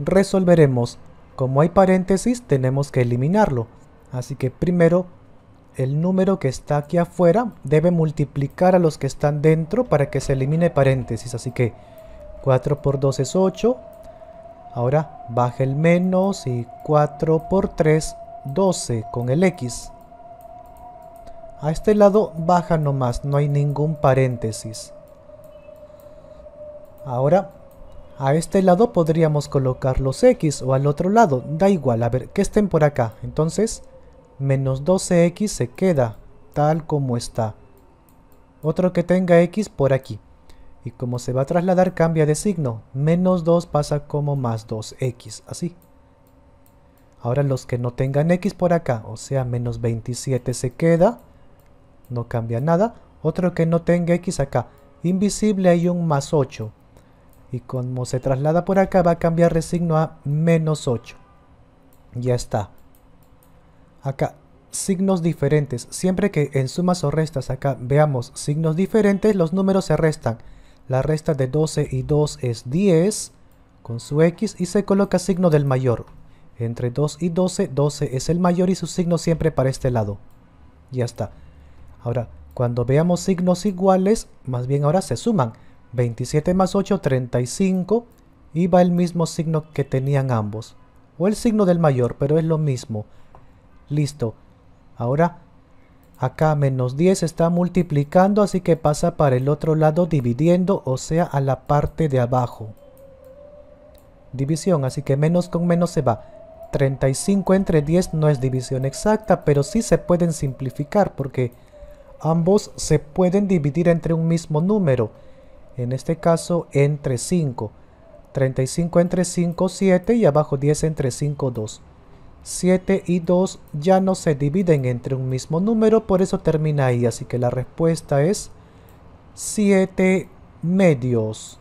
resolveremos. Como hay paréntesis, tenemos que eliminarlo. Así que primero, el número que está aquí afuera debe multiplicar a los que están dentro para que se elimine paréntesis. Así que 4 por 2 es 8. Ahora baja el menos y 4 por 3, 12 con el X. A este lado baja nomás, no hay ningún paréntesis. Ahora a este lado podríamos colocar los x o al otro lado, da igual, a ver, que estén por acá. Entonces, menos 12x se queda tal como está. Otro que tenga x por aquí. Y como se va a trasladar, cambia de signo. Menos 2 pasa como más 2x, así. Ahora los que no tengan x por acá, o sea, menos 27 se queda. No cambia nada. Otro que no tenga x acá. Invisible hay un más 8. Y como se traslada por acá, va a cambiar de signo a menos 8. Ya está. Acá, signos diferentes. Siempre que en sumas o restas acá veamos signos diferentes, los números se restan. La resta de 12 y 2 es 10 con su X y se coloca signo del mayor. Entre 2 y 12, 12 es el mayor y su signo siempre para este lado. Ya está. Ahora, cuando veamos signos iguales, más bien ahora se suman. 27 más 8, 35 y va el mismo signo que tenían ambos. O el signo del mayor, pero es lo mismo. Listo. Ahora, acá menos 10 está multiplicando, así que pasa para el otro lado dividiendo, o sea, a la parte de abajo. División, así que menos con menos se va. 35 entre 10 no es división exacta, pero sí se pueden simplificar porque ambos se pueden dividir entre un mismo número en este caso entre 5. 35 entre 5, 7 y abajo 10 entre 5, 2. 7 y 2 ya no se dividen entre un mismo número, por eso termina ahí. Así que la respuesta es 7 medios.